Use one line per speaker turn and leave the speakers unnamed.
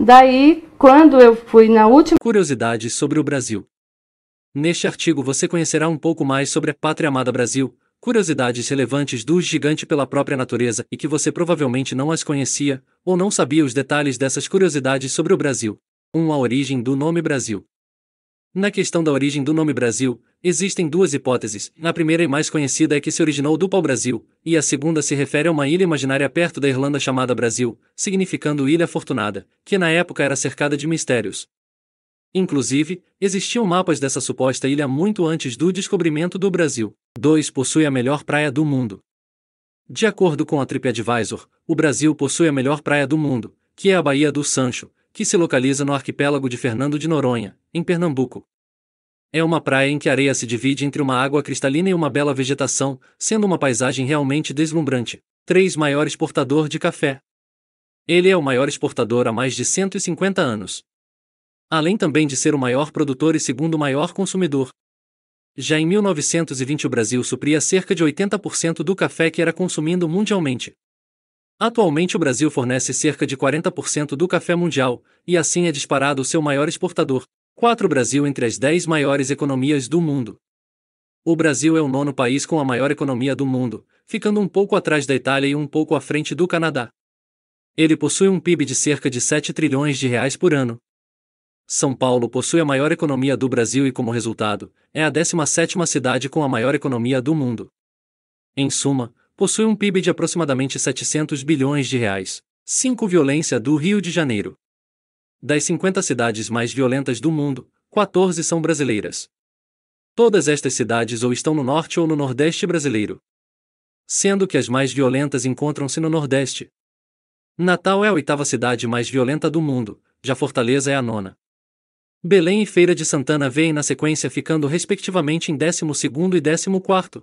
Daí,
quando eu fui na última. Curiosidades sobre o Brasil. Neste artigo você conhecerá um pouco mais sobre a pátria amada Brasil, curiosidades relevantes do gigante pela própria natureza e que você provavelmente não as conhecia, ou não sabia os detalhes dessas curiosidades sobre o Brasil. 1. Um, a origem do nome Brasil. Na questão da origem do nome Brasil, existem duas hipóteses. A primeira e mais conhecida é que se originou do pau-brasil, e a segunda se refere a uma ilha imaginária perto da Irlanda chamada Brasil, significando Ilha Afortunada, que na época era cercada de mistérios. Inclusive, existiam mapas dessa suposta ilha muito antes do descobrimento do Brasil. 2. Possui a melhor praia do mundo. De acordo com a TripAdvisor, o Brasil possui a melhor praia do mundo, que é a Baía do Sancho, que se localiza no arquipélago de Fernando de Noronha, em Pernambuco. É uma praia em que a areia se divide entre uma água cristalina e uma bela vegetação, sendo uma paisagem realmente deslumbrante. 3. Maior exportador de café. Ele é o maior exportador há mais de 150 anos. Além também de ser o maior produtor e segundo maior consumidor. Já em 1920 o Brasil supria cerca de 80% do café que era consumido mundialmente. Atualmente o Brasil fornece cerca de 40% do café mundial, e assim é disparado o seu maior exportador, 4 Brasil entre as 10 maiores economias do mundo. O Brasil é o nono país com a maior economia do mundo, ficando um pouco atrás da Itália e um pouco à frente do Canadá. Ele possui um PIB de cerca de 7 trilhões de reais por ano. São Paulo possui a maior economia do Brasil e como resultado, é a 17 cidade com a maior economia do mundo. Em suma, possui um PIB de aproximadamente 700 bilhões de reais. 5. Violência do Rio de Janeiro. Das 50 cidades mais violentas do mundo, 14 são brasileiras. Todas estas cidades ou estão no norte ou no nordeste brasileiro. Sendo que as mais violentas encontram-se no nordeste. Natal é a oitava cidade mais violenta do mundo, já Fortaleza é a nona. Belém e Feira de Santana vêm na sequência ficando respectivamente em 12º e 14º.